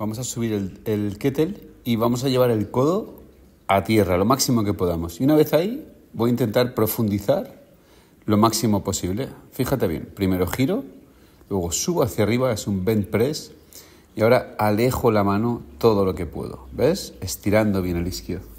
Vamos a subir el, kettle y vamos a llevar el codo a tierra lo máximo que podamos. Y una vez ahí, voy a intentar profundizar lo máximo posible. Fíjate bien, primero giro, luego subo hacia arriba, es un bend press, y ahora alejo la mano todo lo que puedo. ¿Ves? Estirando bien el isquio.